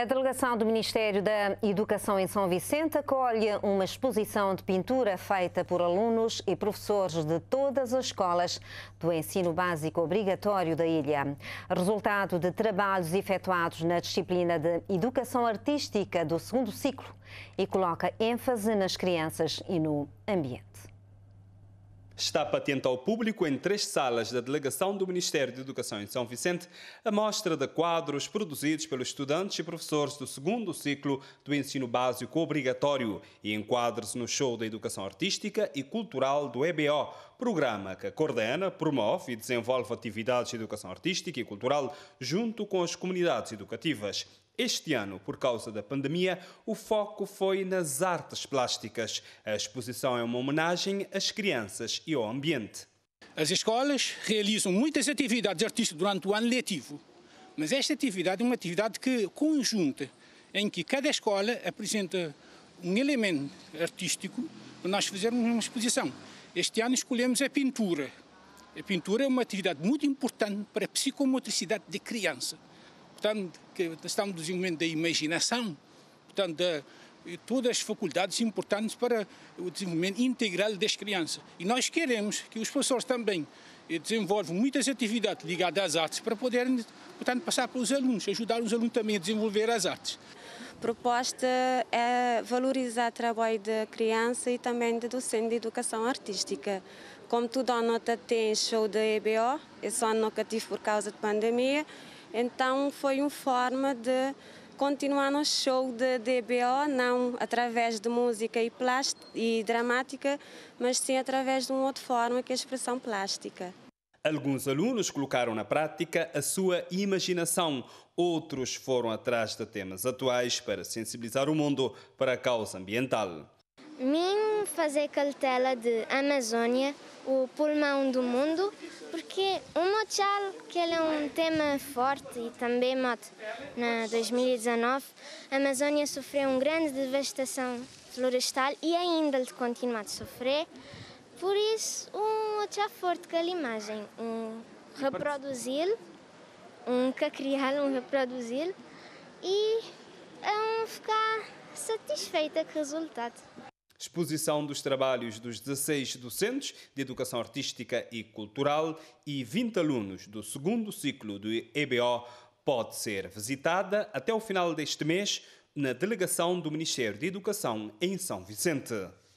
A delegação do Ministério da Educação em São Vicente acolhe uma exposição de pintura feita por alunos e professores de todas as escolas do ensino básico obrigatório da ilha. Resultado de trabalhos efetuados na disciplina de Educação Artística do segundo ciclo e coloca ênfase nas crianças e no ambiente está patente ao público em três salas da Delegação do Ministério da Educação em São Vicente a mostra de quadros produzidos pelos estudantes e professores do segundo ciclo do ensino básico obrigatório e enquadra-se no show da Educação Artística e Cultural do EBO, programa que coordena, promove e desenvolve atividades de educação artística e cultural junto com as comunidades educativas. Este ano, por causa da pandemia, o foco foi nas artes plásticas. A exposição é uma homenagem às crianças e ao ambiente. As escolas realizam muitas atividades artísticas durante o ano letivo, mas esta atividade é uma atividade que conjunta, em que cada escola apresenta um elemento artístico para nós fazermos uma exposição. Este ano escolhemos a pintura. A pintura é uma atividade muito importante para a psicomotricidade da criança portanto, estamos em desenvolvimento da imaginação, portanto, de todas as faculdades importantes para o desenvolvimento integral das crianças. E nós queremos que os professores também eh, desenvolvam muitas atividades ligadas às artes para poderem, portanto, passar para os alunos, ajudar os alunos também a desenvolver as artes. Proposta é valorizar o trabalho da criança e também do docente de educação artística. Como toda a nota tem show da EBO, É só nunca tive por causa da pandemia, então foi uma forma de continuar no show de DBO, não através de música e, e dramática, mas sim através de uma outra forma que é a expressão plástica. Alguns alunos colocaram na prática a sua imaginação, outros foram atrás de temas atuais para sensibilizar o mundo para a causa ambiental. Mim fazer cartela de Amazônia, o pulmão do mundo, porque o Mochal, que é um tema forte e também moto na 2019, a Amazônia sofreu uma grande devastação florestal e ainda de continuar a sofrer. Por isso, um Mochal forte aquela a imagem, um reproduzi-lo, um que lo um reproduzi-lo e é um ficar satisfeita com o resultado exposição dos trabalhos dos 16 docentes de Educação Artística e Cultural e 20 alunos do segundo ciclo do EBO pode ser visitada até o final deste mês na delegação do Ministério da Educação em São Vicente.